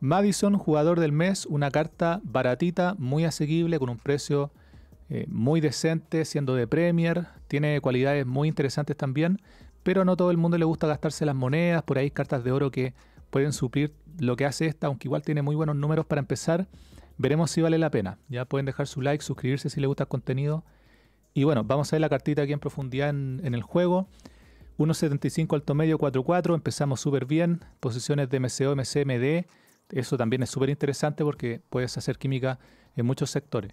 Madison, jugador del mes, una carta baratita, muy asequible, con un precio eh, muy decente, siendo de Premier. Tiene cualidades muy interesantes también, pero no todo el mundo le gusta gastarse las monedas. Por ahí cartas de oro que pueden suplir lo que hace esta, aunque igual tiene muy buenos números para empezar. Veremos si vale la pena. Ya pueden dejar su like, suscribirse si les gusta el contenido. Y bueno, vamos a ver la cartita aquí en profundidad en, el juego. 1.75 alto medio 4.4. empezamos súper bien. Posiciones de MCO, MCMD eso también es súper interesante porque puedes hacer química en muchos sectores.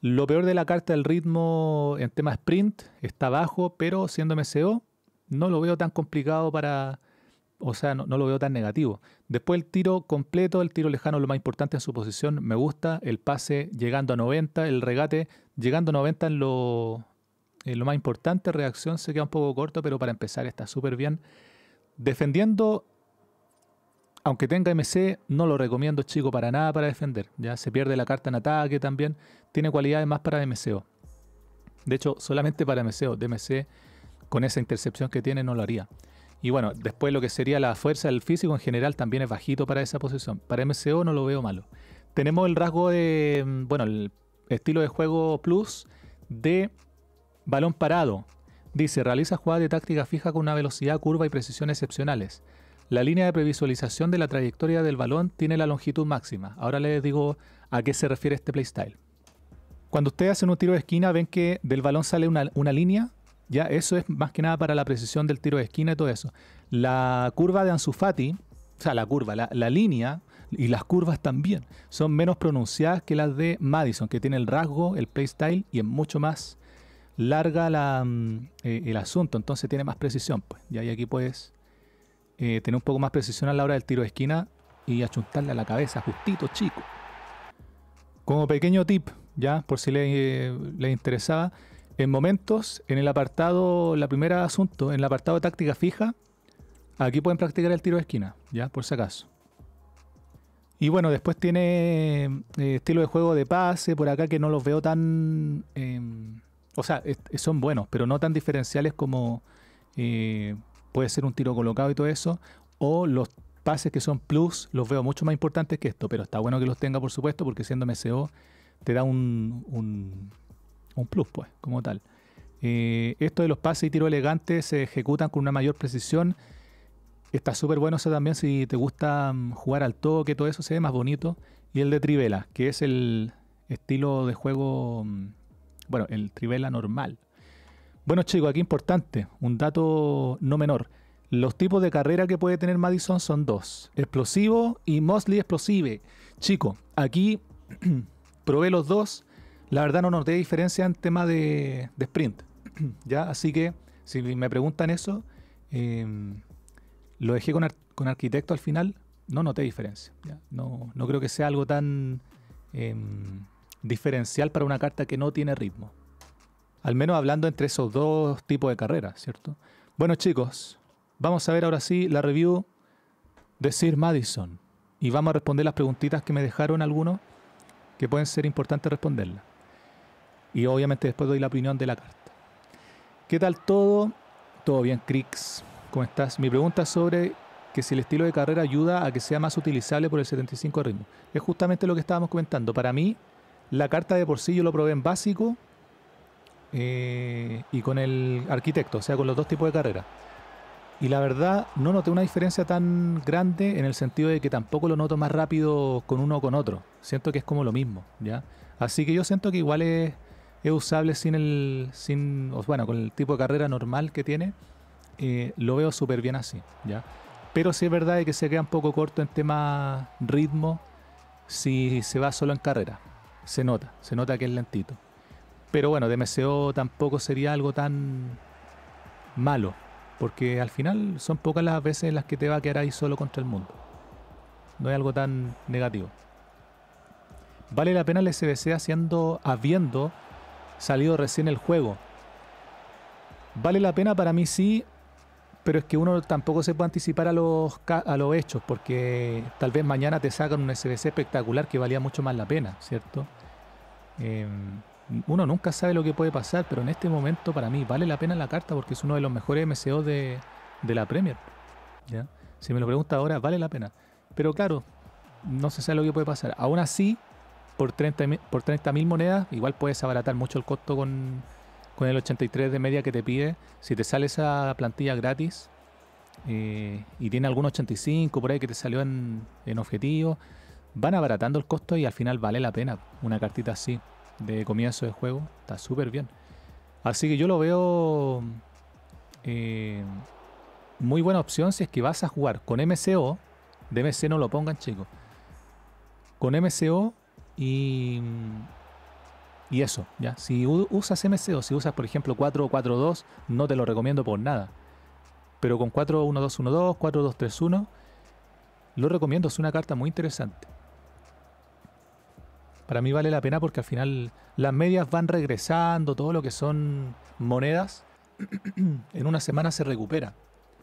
Lo peor de la carta el ritmo en tema sprint está bajo, pero siendo MCO no lo veo tan complicado para, o sea, no, lo veo tan negativo. Después el tiro completo, el tiro lejano, lo más importante en su posición, me gusta. El pase llegando a 90, el regate llegando a 90 en lo, lo más importante. Reacción se queda un poco corto, pero para empezar está súper bien. Defendiendo aunque tenga MC, no lo recomiendo chico para nada para defender. Ya se pierde la carta en ataque también. Tiene cualidades más para MCO. De hecho, solamente para MCO. DMC, con esa intercepción que tiene, no lo haría. Y bueno, después lo que sería la fuerza del físico en general también es bajito para esa posición. Para MCO no lo veo malo. Tenemos el rasgo de, mm, bueno, el estilo de juego plus de balón parado. Dice, realiza jugadas de táctica fija con una velocidad, curva y precisión excepcionales. La línea de previsualización de la trayectoria del balón tiene la longitud máxima. Ahora les digo a qué se refiere este playstyle. Cuando ustedes hacen un tiro de esquina, ven que del balón sale una, una línea. Ya, eso es más que nada para la precisión del tiro de esquina y todo eso. La curva de Anzufati, o sea, la curva, la, línea y las curvas también son menos pronunciadas que las de Madison, que tiene el rasgo, el playstyle y es mucho más larga mm, eh, el asunto, entonces tiene más precisión. Pues. Ya, y aquí puedes eh, tener un poco más precisión a la hora del tiro de esquina y achuntarle a la cabeza, justito, chico. Como pequeño tip, ya, por si le, interesaba, en momentos, en el apartado, la primera asunto, en el apartado táctica fija, aquí pueden practicar el tiro de esquina, ya, por si acaso. Y bueno, después tiene eh, estilo de juego de pase por acá que no los veo tan. Eh, o sea, son buenos, pero no tan diferenciales como puede ser un tiro colocado y todo eso, o los pases que son plus, los veo mucho más importantes que esto, pero está bueno que los tenga, por supuesto, porque siendo MCO te da un, un, plus, pues, como tal. Eh, esto de los pases y tiro elegantes se ejecutan con una mayor precisión. Está súper bueno eso también si te gusta mm, jugar al toque, todo eso se ve más bonito. Y el de Trivela, que es el estilo de juego, mm, bueno, el Trivela normal, bueno, chicos, aquí importante, un dato no menor. Los tipos de carrera que puede tener Madison son dos: explosivo y mostly explosive. Chico, aquí probé los dos. La verdad no noté diferencia en tema de, sprint. ¿Ya? Así que si me preguntan eso, em, lo dejé con, arquitecto al final. No noté diferencia. No, creo que sea algo tan em, diferencial para una carta que no tiene ritmo. Al menos hablando entre esos dos tipos de carreras, ¿cierto? Bueno, chicos, vamos a ver ahora sí la review de Sir Madison. Y vamos a responder las preguntitas que me dejaron algunos, que pueden ser importantes responderlas. Y obviamente después doy la opinión de la carta. ¿Qué tal todo? Todo bien, Crix. ¿Cómo estás? Mi pregunta es sobre que si el estilo de carrera ayuda a que sea más utilizable por el 75 ritmo. Es justamente lo que estábamos comentando. Para mí, la carta de por sí yo lo probé en básico eh, y con el arquitecto, o sea, con los dos tipos de carrera. Y la verdad, no noté una diferencia tan grande en el sentido de que tampoco lo noto más rápido con uno o con otro. Siento que es como lo mismo, ¿ya? Así que yo siento que igual es, es usable sin el. sin. bueno, con el tipo de carrera normal que tiene. Eh, lo veo súper bien así, ¿ya? Pero sí es verdad que se queda un poco corto en tema ritmo si se va solo en carrera. Se nota, se nota que es lentito. Pero bueno, DMCO tampoco sería algo tan malo, porque al final son pocas las veces en las que te va a quedar ahí solo contra el mundo. No es algo tan negativo. Vale la pena el SBC haciendo, habiendo salido recién el juego. Vale la pena para mí sí, pero es que uno tampoco se puede anticipar a los, a los hechos, porque tal vez mañana te sacan un SBC espectacular que valía mucho más la pena, ¿cierto? Em, uno nunca sabe lo que puede pasar, pero en este momento para mí vale la pena la carta porque es uno de los mejores MCO de, la Premier. Si me lo pregunta ahora, vale la pena. Pero claro, no se sabe lo que puede pasar. Aún así, por 30.000 por monedas, igual puedes abaratar mucho el costo con, el 83 de media que te pide. Si te sale esa plantilla gratis eh, y tiene algún 85 por ahí que te salió en, en objetivo, van abaratando el costo y al final vale la pena una cartita así de comienzo de juego. Está súper bien. Así que yo lo veo eh, muy buena opción si es que vas a jugar con MCO. De MC no lo pongan, chicos. Con MCO y, y eso, ¿ya? Si usas MCO, si usas por ejemplo 4-4-2, no te lo recomiendo por nada. Pero con 4-1-2-1-2, 4-2-3-1, lo recomiendo, es una carta muy interesante para mí vale la pena porque al final las medias van regresando, todo lo que son monedas, en una semana se recupera.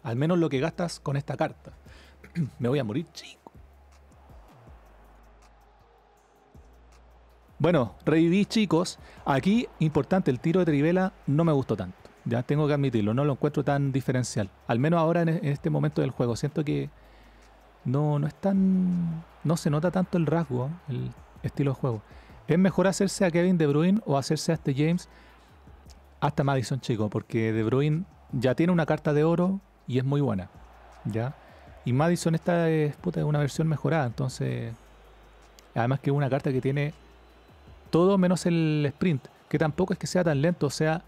Al menos lo que gastas con esta carta. Me voy a morir, chico. Bueno, reviví, chicos. Aquí, importante, el tiro de Trivela no me gustó tanto. Ya tengo que admitirlo, no lo encuentro tan diferencial. Al menos ahora en e-, este momento del juego. Siento que no, no es tan. No se nota tanto el rasgo, estilo de juego. Es mejor hacerse a Kevin De Bruyne o hacerse a este James hasta Madison Chico, porque De Bruyne ya tiene una carta de oro y es muy buena. ¿ya? Y Madison esta es una versión mejorada, entonces... Además que es una carta que tiene todo menos el sprint, que tampoco es que sea tan lento, o sea,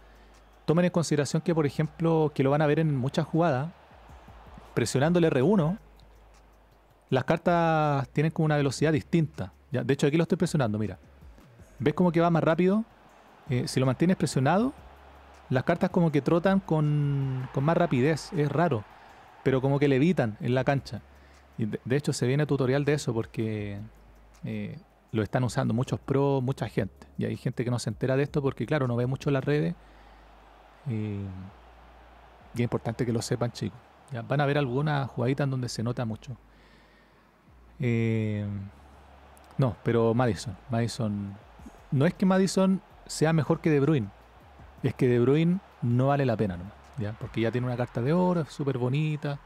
tomen en consideración que, por ejemplo, que lo van a ver en muchas jugadas, presionando el R1, las cartas tienen como una velocidad distinta de hecho, aquí lo estoy presionando, mira. ¿Ves como que va más rápido? Eh, si lo mantienes presionado, las cartas como que trotan con, con, más rapidez. Es raro. Pero como que le evitan en la cancha. Y de, hecho, se viene tutorial de eso porque eh, lo están usando muchos pros, mucha gente. Y hay gente que no se entera de esto porque, claro, no ve mucho las redes. Eh, y es importante que lo sepan, chicos. van a ver algunas jugaditas en donde se nota mucho. Eh, no, pero Madison. Madison. No es que Madison sea mejor que De Bruin, Es que De Bruin no vale la pena Porque ya tiene una carta de oro, es súper bonita.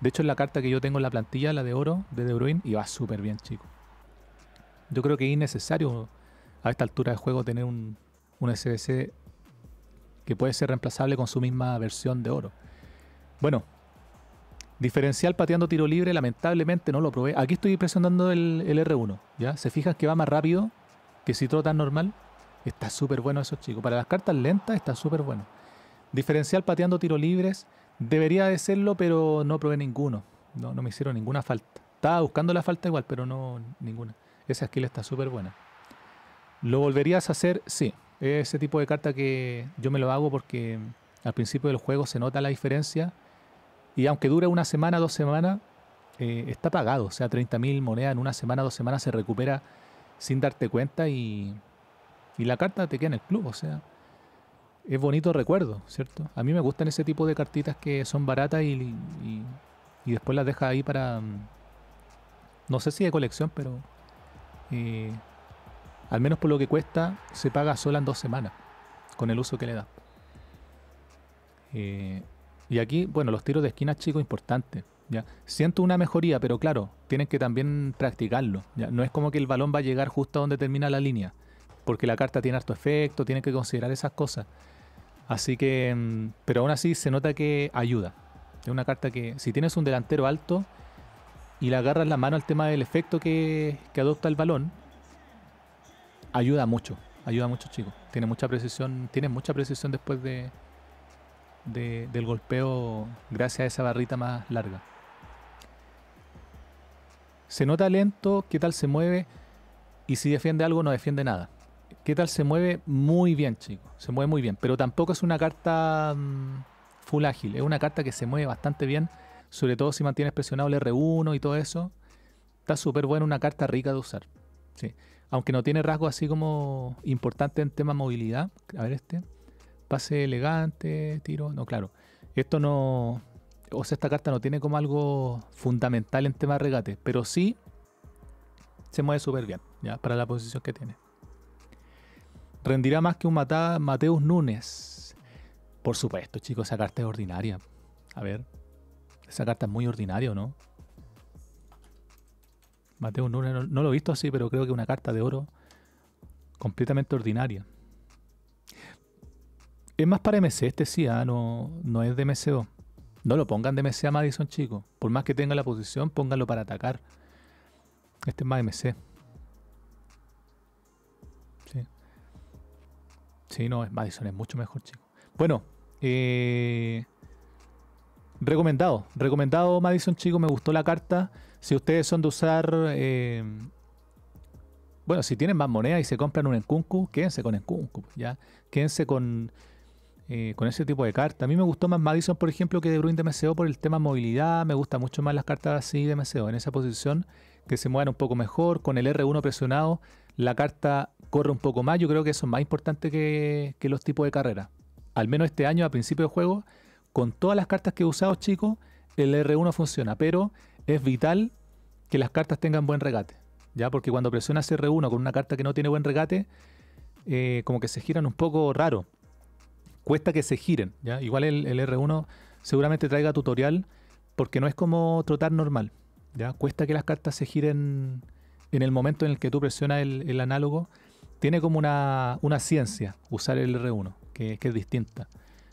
De hecho, es la carta que yo tengo en la plantilla, la de oro de De Bruyne, y va súper bien, chico. Yo creo que es innecesario a esta altura de juego tener un, un SBC que puede ser reemplazable con su misma versión de oro. Bueno, Diferencial pateando tiro libre, lamentablemente no lo probé. Aquí estoy presionando el, R1, ¿ya? ¿Se fijan que va más rápido que si trota normal? Está súper bueno eso, chicos. Para las cartas lentas está súper bueno. Diferencial pateando tiro libres. Debería de serlo, pero no probé ninguno. No, me hicieron ninguna falta. Estaba buscando la falta igual, pero no ninguna. Esa skill está súper buena. ¿Lo volverías a hacer? Sí. Ese tipo de carta que yo me lo hago porque al principio del juego se nota la diferencia y aunque dure una semana, dos semanas, eh, está pagado. O sea, 30.000 monedas en una semana, dos semanas se recupera sin darte cuenta y, y la carta te queda en el club. O sea, es bonito recuerdo, ¿cierto? A mí me gustan ese tipo de cartitas que son baratas y, y, después las dejas ahí para. Mm, no sé si de colección, pero. Eh, al menos por lo que cuesta, se paga sola en dos semanas con el uso que le da. Eh, y aquí, bueno, los tiros de esquina chicos, importante. ¿ya? Siento una mejoría, pero claro, tienen que también practicarlo. ¿ya? No es como que el balón va a llegar justo a donde termina la línea, porque la carta tiene harto efecto, tienen que considerar esas cosas. Así que, mm, pero aún así se nota que ayuda. Es una carta que, si tienes un delantero alto y le agarras la mano al tema del efecto que, adopta el balón, ayuda mucho, ayuda mucho, chicos. Tiene mucha precisión, tiene mucha precisión después de, del golpeo gracias a esa barrita más larga. Se nota lento, qué tal se mueve y si defiende algo no defiende nada. ¿Qué tal se mueve? Muy bien, chicos. Se mueve muy bien. Pero tampoco es una carta mm, full ágil. Es una carta que se mueve bastante bien. Sobre todo si mantienes presionado el R1 y todo eso. Está súper buena, una carta rica de usar. Aunque no tiene rasgos así como importantes en tema movilidad. A ver este pase elegante, tiro. No, claro. Esto no. O sea, esta carta no tiene como algo fundamental en tema de regate, pero sí se mueve súper bien, ya, para la posición que tiene. Rendirá más que un Matá Mateus Núñez. Por supuesto, chicos, esa carta es ordinaria. A ver. Esa carta es muy ordinaria, ¿no? Mateus Núñez, no lo he visto así, pero creo que una carta de oro completamente ordinaria. Es más para MC este sí. Ah, no, es de MCO. No lo pongan de MC a Madison, chico. Por más que tenga la posición, pónganlo para atacar. Este es más MC. Sí. Sí, no, es Madison es mucho mejor, chico. Bueno, eh, recomendado. Recomendado Madison, chico. Me gustó la carta. Si ustedes son de usar. Eh, bueno, si tienen más moneda y se compran un Enkunku, quédense con Enkunku, ¿ya? Quédense con eh, con ese tipo de cartas. A mí me gustó más Madison, por ejemplo, que De Bruyne de MCO por el tema movilidad. Me gustan mucho más las cartas así de MCO, en esa posición, que se muevan un poco mejor. Con el R1 presionado, la carta corre un poco más. Yo creo que eso es más importante que, los tipos de carrera. Al menos este año, a principio de juego, con todas las cartas que he usado, chicos, el R1 funciona. Pero es vital que las cartas tengan buen regate. ¿ya? Porque cuando presionas R1 con una carta que no tiene buen regate, eh, como que se giran un poco raro cuesta que se giren. ¿ya? Igual el, R1 seguramente traiga tutorial porque no es como trotar normal. ¿ya? Cuesta que las cartas se giren en el momento en el que tú presionas el, análogo. Tiene como una, una, ciencia usar el R1, que, es distinta.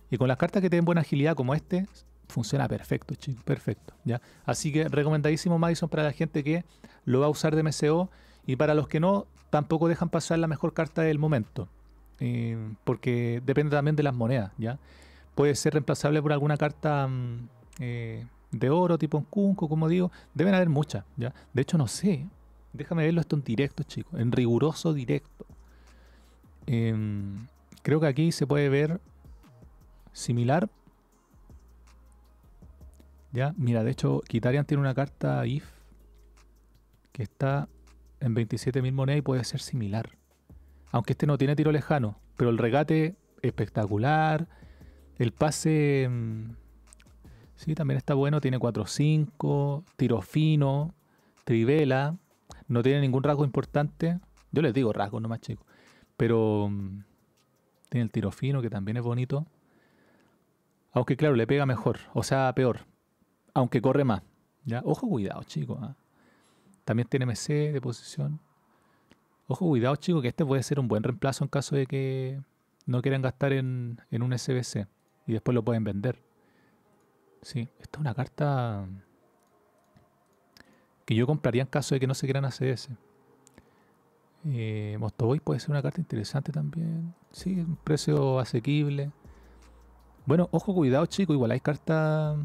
Y con las cartas que tienen buena agilidad como este, funciona perfecto, perfecto. ¿ya? Así que recomendadísimo Madison para la gente que lo va a usar de MCO y para los que no, tampoco dejan pasar la mejor carta del momento. Eh, porque depende también de las monedas, ¿ya? Puede ser reemplazable por alguna carta mm, eh, de oro, tipo un Cunco, como digo. Deben haber muchas, ¿ya? De hecho, no sé. Déjame verlo esto en directo, chicos. En riguroso directo. Em, creo que aquí se puede ver similar. Ya, mira, de hecho, Kitarian tiene una carta IF que está en 27.000 monedas y puede ser similar aunque este no tiene tiro lejano, pero el regate espectacular, el pase mm, sí, también está bueno, tiene 4-5, tiro fino, trivela, no tiene ningún rasgo importante, yo les digo rasgo, no más chico, pero mm, tiene el tiro fino que también es bonito, aunque claro, le pega mejor, o sea, peor, aunque corre más, ¿ya? Ojo, cuidado, chicos. ¿ah? También tiene MC de posición. Ojo, cuidado chicos, que este puede ser un buen reemplazo en caso de que no quieran gastar en, un SBC y después lo pueden vender. Sí, esta es una carta que yo compraría en caso de que no se crean ACS. Eh, Mostoboy puede ser una carta interesante también. Sí, un precio asequible. Bueno, ojo, cuidado chicos, igual hay cartas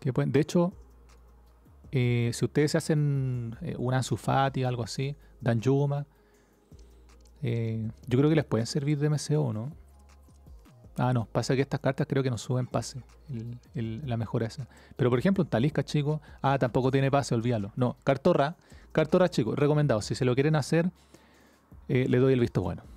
que pueden... De hecho, eh, si ustedes se hacen eh, una un o algo así, dan eh, yo creo que les pueden servir de MCO, ¿no? Ah, no, pasa que estas cartas creo que no suben pase, la mejora esa. Pero por ejemplo, un Talisca, chico, ah, tampoco tiene pase, olvídalo. No, Cartorra, Cartorra, chico, recomendado. Si se lo quieren hacer, le doy el visto bueno.